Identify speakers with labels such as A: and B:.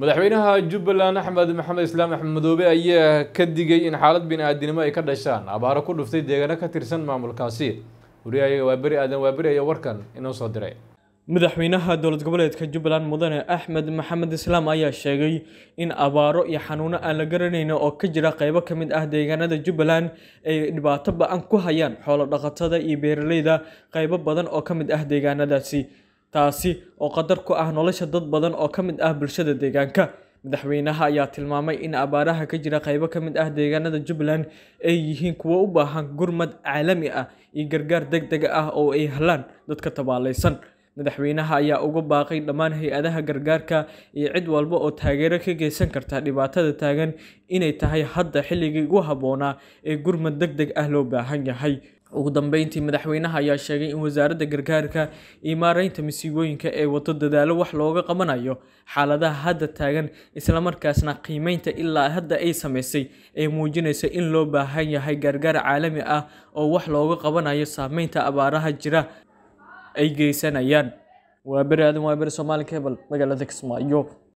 A: madaxweynaha jubbaland axmed maxamed islaam axmed madoobe ayaa ka digay in xaalad bini-aadinimo ay ka dhashaan abaaro ku dhuftay deegaano ka tirsan maamulkaasi wariyahayaga waaberi aadan waaberi ayaa warkan inoo soo diray
B: madaxweynaha dowlad goboleedka jubbaland mudane axmed maxamed islaam ayaa sheegay in abaaro iyo xanuuno aan la garanayn oo ka jira qeybo ka mid ah deegaanada jubbaland ay dhibaato ba-an ku hayaan xoolo dhaqatada iyo beeraleyda qeybo badan oo ka mid ah deegaanadaasi taasi oo qadar ku ah nolosha dad badan oo ka mid ah bulshada deegaanka madaxweynaha ayaa tilmaamay in abaaraha ka jira qaybo ka mid ah deegaanada jubbaland ay yihiin kuwo u baahan gurmad caalami ah iyo gargaar deg deg ah oo ay helaan dadka tabaalaysan madaxweynaha ayaa uga baaqay dhammaan hay-adaha gargaarka iyo cid walba oo taageero ka geysan karta dhibaatada taagan inay tahay hadda xilligii ugu habboonaa ee gurmad deg deg ah loo baahan yahay ugu dambeyntii madaxweynaha ayaa sheegay in wasaaradda gargaarka iyo maareynta masiibooyinka ay wado dadaalo wax looga qabanayo xaaladaha hadda taagan islamarkaasna qiimeynta ilaa hadda ay sameysay ee muujinaysa in loo baahan yahay gargaar caalami ah oo wax looga qabanayo saameynta abaaraha jira ay geysanayaan waa beri aadan waa beri somali cable magaalada kismaayo